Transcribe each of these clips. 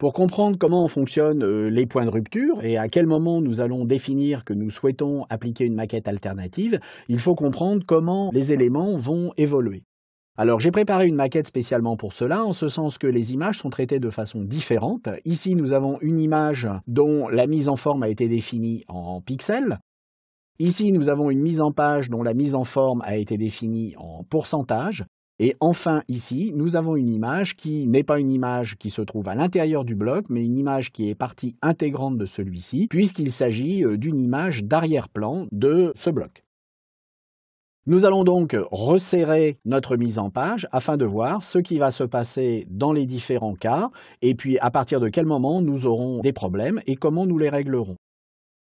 Pour comprendre comment fonctionnent euh, les points de rupture et à quel moment nous allons définir que nous souhaitons appliquer une maquette alternative, il faut comprendre comment les éléments vont évoluer. Alors j'ai préparé une maquette spécialement pour cela, en ce sens que les images sont traitées de façon différente. Ici nous avons une image dont la mise en forme a été définie en pixels. Ici nous avons une mise en page dont la mise en forme a été définie en pourcentage. Et enfin, ici, nous avons une image qui n'est pas une image qui se trouve à l'intérieur du bloc, mais une image qui est partie intégrante de celui-ci, puisqu'il s'agit euh, d'une image d'arrière-plan de ce bloc. Nous allons donc resserrer notre mise en page afin de voir ce qui va se passer dans les différents cas, et puis à partir de quel moment nous aurons des problèmes et comment nous les réglerons.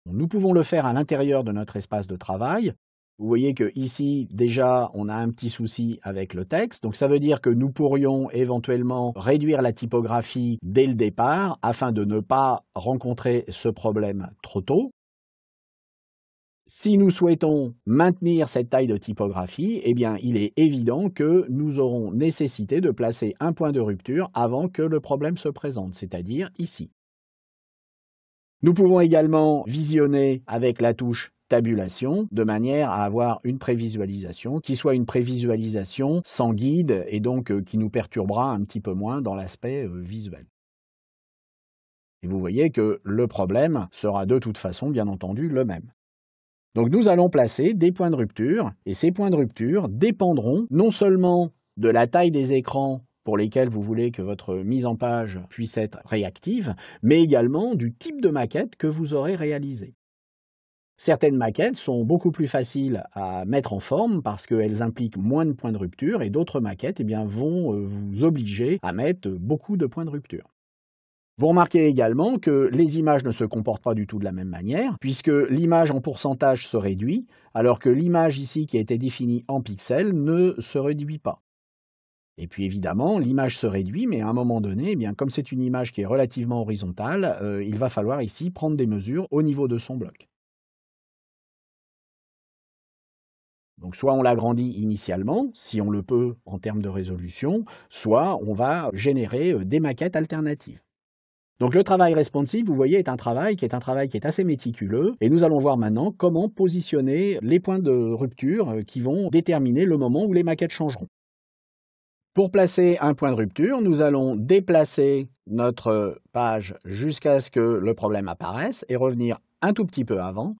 Nous pouvons le faire à l'intérieur de notre espace de travail, vous voyez que ici, déjà, on a un petit souci avec le texte. Donc, ça veut dire que nous pourrions éventuellement réduire la typographie dès le départ afin de ne pas rencontrer ce problème trop tôt. Si nous souhaitons maintenir cette taille de typographie, eh bien, il est évident que nous aurons nécessité de placer un point de rupture avant que le problème se présente, c'est-à-dire ici. Nous pouvons également visionner avec la touche tabulation de manière à avoir une prévisualisation qui soit une prévisualisation sans guide et donc euh, qui nous perturbera un petit peu moins dans l'aspect euh, visuel. Et vous voyez que le problème sera de toute façon bien entendu le même. Donc nous allons placer des points de rupture et ces points de rupture dépendront non seulement de la taille des écrans pour lesquels vous voulez que votre mise en page puisse être réactive, mais également du type de maquette que vous aurez réalisé. Certaines maquettes sont beaucoup plus faciles à mettre en forme parce qu'elles impliquent moins de points de rupture et d'autres maquettes eh bien, vont euh, vous obliger à mettre beaucoup de points de rupture. Vous remarquez également que les images ne se comportent pas du tout de la même manière, puisque l'image en pourcentage se réduit, alors que l'image ici qui a été définie en pixels ne se réduit pas. Et puis évidemment, l'image se réduit, mais à un moment donné, eh bien, comme c'est une image qui est relativement horizontale, euh, il va falloir ici prendre des mesures au niveau de son bloc. Donc soit on l'agrandit initialement, si on le peut en termes de résolution, soit on va générer euh, des maquettes alternatives. Donc le travail responsive, vous voyez, est un travail qui est un travail qui est assez méticuleux et nous allons voir maintenant comment positionner les points de rupture euh, qui vont déterminer le moment où les maquettes changeront. Pour placer un point de rupture, nous allons déplacer notre page jusqu'à ce que le problème apparaisse et revenir un tout petit peu avant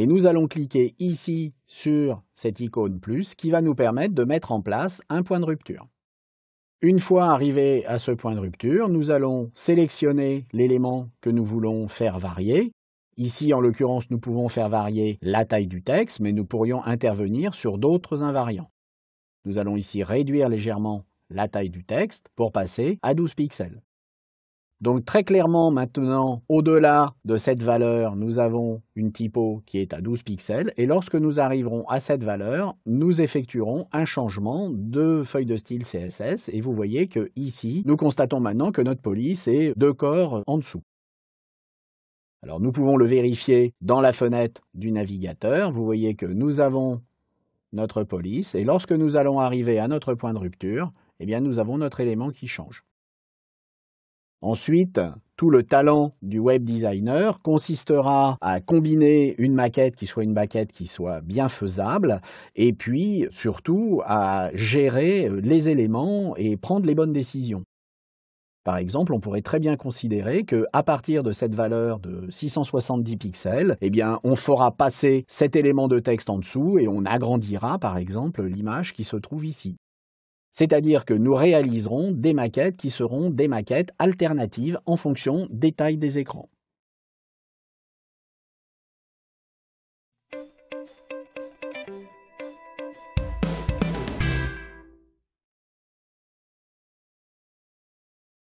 et nous allons cliquer ici sur cette icône plus qui va nous permettre de mettre en place un point de rupture. Une fois arrivé à ce point de rupture, nous allons sélectionner l'élément que nous voulons faire varier. Ici, en l'occurrence, nous pouvons faire varier la taille du texte, mais nous pourrions intervenir sur d'autres invariants. Nous allons ici réduire légèrement la taille du texte pour passer à 12 pixels. Donc très clairement maintenant, au-delà de cette valeur, nous avons une typo qui est à 12 pixels et lorsque nous arriverons à cette valeur, nous effectuerons un changement de feuille de style CSS et vous voyez que ici, nous constatons maintenant que notre police est deux corps en dessous. Alors nous pouvons le vérifier dans la fenêtre du navigateur. Vous voyez que nous avons notre police et lorsque nous allons arriver à notre point de rupture, eh bien nous avons notre élément qui change. Ensuite, tout le talent du web designer consistera à combiner une maquette qui soit une maquette qui soit bien faisable et puis surtout à gérer les éléments et prendre les bonnes décisions. Par exemple, on pourrait très bien considérer que à partir de cette valeur de 670 pixels, eh on fera passer cet élément de texte en dessous et on agrandira par exemple l'image qui se trouve ici. C'est-à-dire que nous réaliserons des maquettes qui seront des maquettes alternatives en fonction des tailles des écrans.